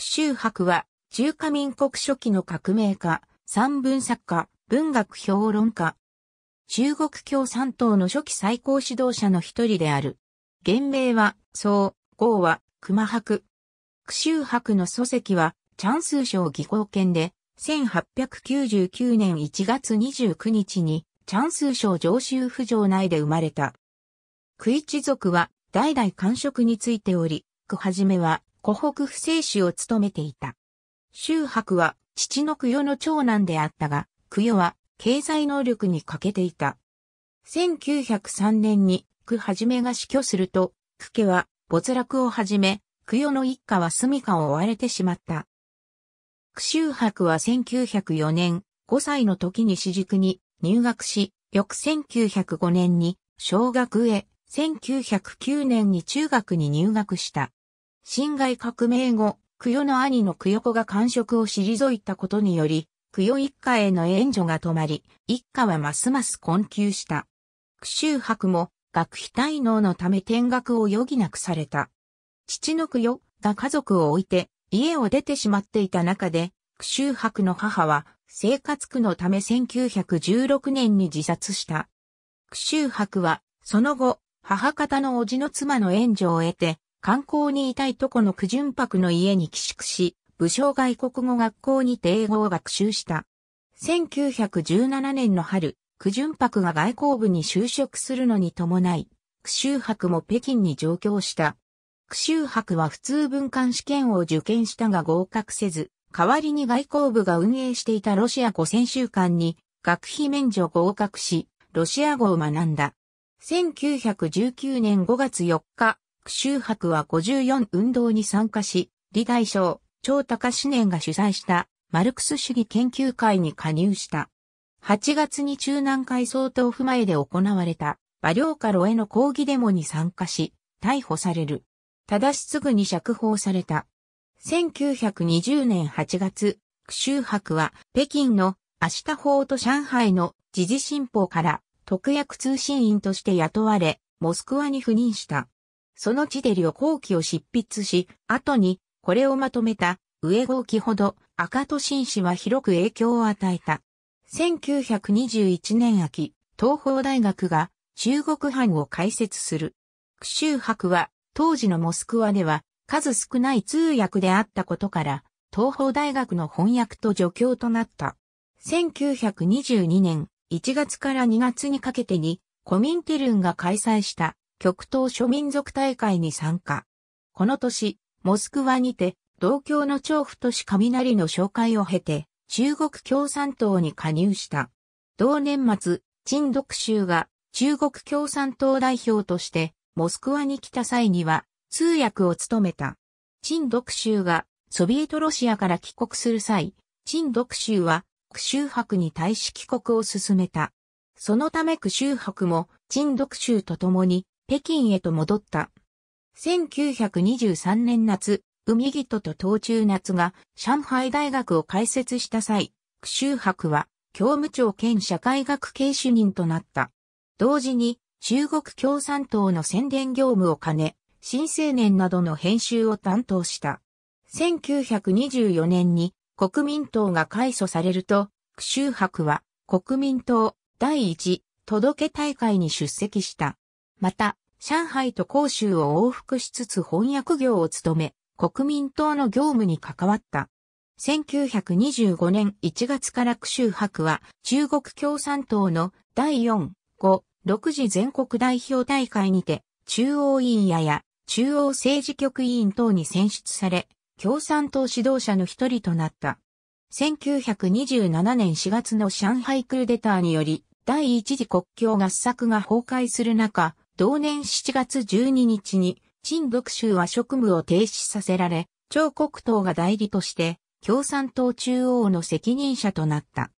州博は、中華民国初期の革命家、三文作家、文学評論家。中国共産党の初期最高指導者の一人である。原名は、宋、号は、熊博。九州博の祖籍は、チャンス省技工県で、1899年1月29日に、チャンス省上州府城内で生まれた。九一族は、代々官職についており、九はじめは、湖北府政主を務めていた。周伯は父の供養の長男であったが、供養は経済能力に欠けていた。1903年に区はじめが死去すると、区家は没落をはじめ、供養の一家は住かを追われてしまった。区周博は1904年、5歳の時に私塾に入学し、翌1905年に小学へ、1909年に中学に入学した。辛亥革命後、クヨの兄のクヨ子が官職を退いたことにより、クヨ一家への援助が止まり、一家はますます困窮した。苦ハ博も学費滞納のため転学を余儀なくされた。父のクヨが家族を置いて家を出てしまっていた中で、苦ハ博の母は生活苦のため1916年に自殺した。苦ハ博はその後、母方の叔父の妻の援助を得て、観光にいたいとこの九純白の家に寄宿し、武将外国語学校にて英語を学習した。1917年の春、九純白が外交部に就職するのに伴い、九州博も北京に上京した。九州博は普通文官試験を受験したが合格せず、代わりに外交部が運営していたロシア語専修館に学費免除合格し、ロシア語を学んだ。1919年5月4日、周博は54運動に参加し、李大将、張高志年が主催したマルクス主義研究会に加入した。8月に中南海総統府前で行われた馬良家路への抗議デモに参加し、逮捕される。ただしすぐに釈放された。1920年8月、九州博は北京の明日法と上海の時事新報から特約通信員として雇われ、モスクワに赴任した。その地で旅行記を執筆し、後にこれをまとめた上号記ほど赤戸紳士は広く影響を与えた。1921年秋、東方大学が中国藩を開設する。九州博は当時のモスクワでは数少ない通訳であったことから、東方大学の翻訳と助教となった。1922年1月から2月にかけてにコミンテルンが開催した極東諸民族大会に参加。この年、モスクワにて、同郷の長府都市雷の紹介を経て、中国共産党に加入した。同年末、陳独州が中国共産党代表として、モスクワに来た際には、通訳を務めた。陳独州がソビエトロシアから帰国する際、陳独州は、九州博に対し帰国を進めた。そのため九州博も、陳独州と共に、北京へと戻った。1923年夏、海ギトと東中夏が上海大学を開設した際、九州博は教務長兼社会学系主任となった。同時に中国共産党の宣伝業務を兼ね、新青年などの編集を担当した。1924年に国民党が改組されると、九州博は国民党第一届大会に出席した。また、上海と広州を往復しつつ翻訳業を務め、国民党の業務に関わった。1925年1月から区州博は中国共産党の第4、5、6次全国代表大会にて中央委員やや中央政治局委員等に選出され、共産党指導者の一人となった。1927年4月の上海クルデターにより、第一次国境合作が崩壊する中、同年7月12日に、陳独州は職務を停止させられ、張国党が代理として、共産党中央の責任者となった。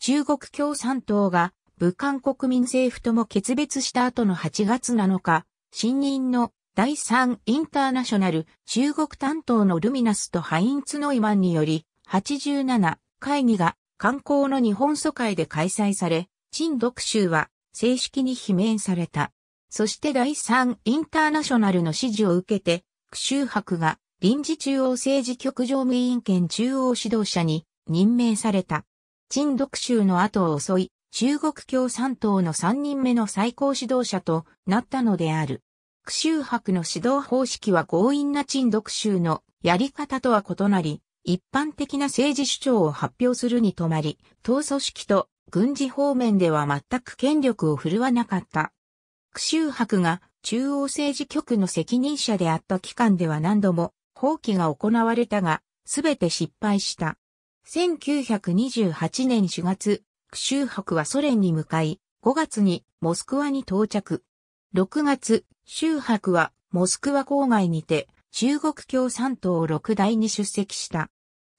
中国共産党が武漢国民政府とも決別した後の8月7日、新任の第3インターナショナル中国担当のルミナスとハインツ・ノイマンにより、87会議が観光の日本疎開で開催され、陳独州は正式に罷免された。そして第3インターナショナルの指示を受けて、九州博が臨時中央政治局常務委員兼中央指導者に任命された。陳独州の後を襲い、中国共産党の3人目の最高指導者となったのである。九州博の指導方式は強引な陳独州のやり方とは異なり、一般的な政治主張を発表するに止まり、党組織と軍事方面では全く権力を振るわなかった。福州博が中央政治局の責任者であった期間では何度も放棄が行われたが、すべて失敗した。1928年4月、ク州博はソ連に向かい、5月にモスクワに到着。6月、州博はモスクワ郊外にて中国共産党6大に出席した。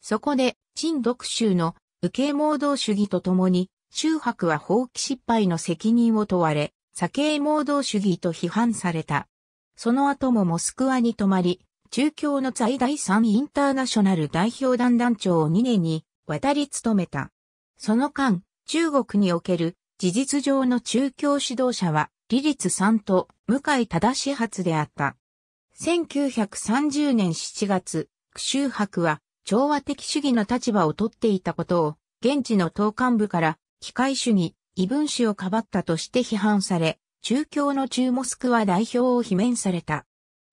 そこで、陳独州の受け盲導主義とともに、州博は放棄失敗の責任を問われ、左傾盲導主義と批判された。その後もモスクワに泊まり、中共の在第3インターナショナル代表団団長を2年に渡り務めた。その間、中国における事実上の中共指導者は、李立さんと向井正志発であった。1930年7月、九州博は調和的主義の立場をとっていたことを、現地の党幹部から機械主義、異分子をかばったとして批判され、中共の中モスクは代表を罷免された。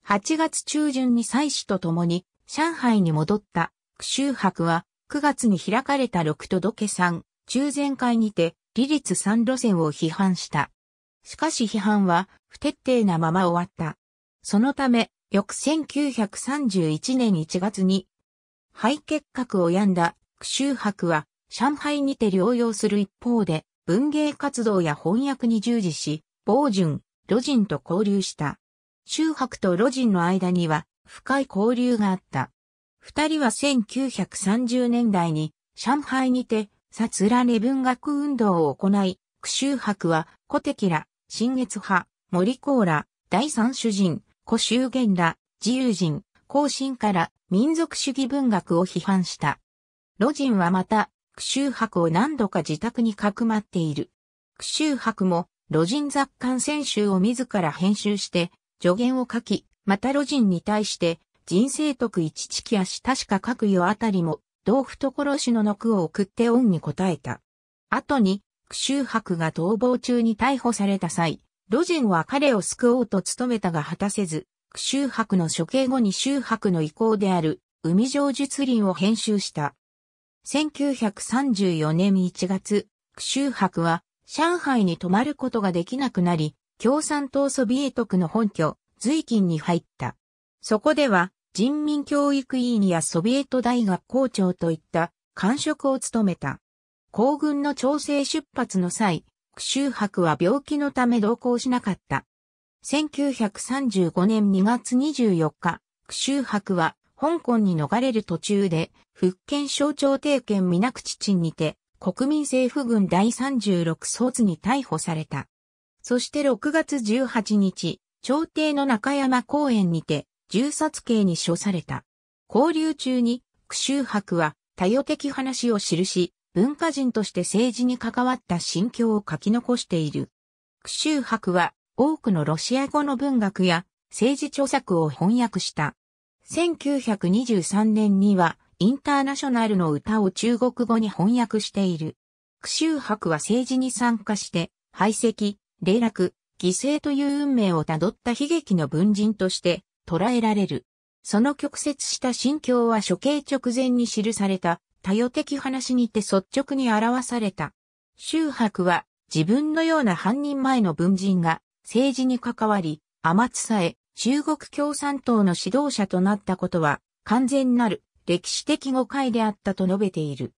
8月中旬に祭祀と共に上海に戻った九州博は9月に開かれた六都土家産中前会にて利率三路線を批判した。しかし批判は不徹底なまま終わった。そのため、翌1931年1月に肺結核を病んだ九州博は上海にて療養する一方で文芸活動や翻訳に従事し、傍順、路人と交流した。周伯と路人の間には深い交流があった。二人は1930年代に上海にて、薩られ文学運動を行い、苦周伯は古敵ら、新月派、森高ら、第三主人、古修元ら、自由人、後進から民族主義文学を批判した。路人はまた、九州博を何度か自宅にかくまっている。九州博も、路人雑感選集を自ら編集して、助言を書き、また路人に対して、人生徳一知期足確か各世あたりも、同懐しのの句を送って恩に答えた。後に、九州博が逃亡中に逮捕された際、路人は彼を救おうと努めたが果たせず、九州博の処刑後に周博の意向である、海上術林を編集した。1934年1月、九州博は上海に泊まることができなくなり、共産党ソビエト区の本拠、随金に入った。そこでは、人民教育委員やソビエト大学校長といった官職を務めた。行軍の調整出発の際、九州博は病気のため同行しなかった。1935年2月24日、九州博は香港に逃れる途中で、福建省庁帝県皆口鎮にて、国民政府軍第36卒に逮捕された。そして6月18日、朝廷の中山公園にて、銃殺刑に処された。交流中に、九州博は、多様的話を記し、文化人として政治に関わった心境を書き残している。九州博は、多くのロシア語の文学や、政治著作を翻訳した。1923年には、インターナショナルの歌を中国語に翻訳している。苦州博は政治に参加して、排斥、霊落、犠牲という運命をたどった悲劇の文人として捉えられる。その曲折した心境は処刑直前に記された多様的話にて率直に表された。周白は自分のような半人前の文人が政治に関わり、甘つさえ中国共産党の指導者となったことは完全なる歴史的誤解であったと述べている。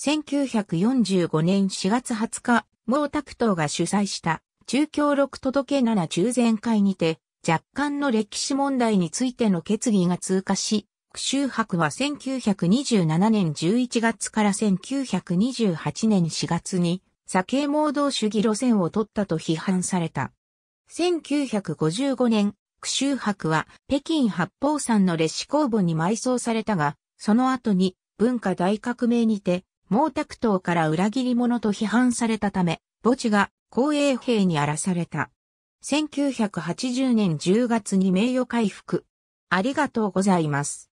1945年4月20日、毛沢東が主催した中共六届7中前会にて若干の歴史問題についての決議が通過し、九州博は1927年11月から1928年4月に、左傾盲導主義路線を取ったと批判された。1955年、九州博は北京八宝山の列士公墓に埋葬されたが、その後に文化大革命にて毛沢東から裏切り者と批判されたため、墓地が公営兵に荒らされた。1980年10月に名誉回復。ありがとうございます。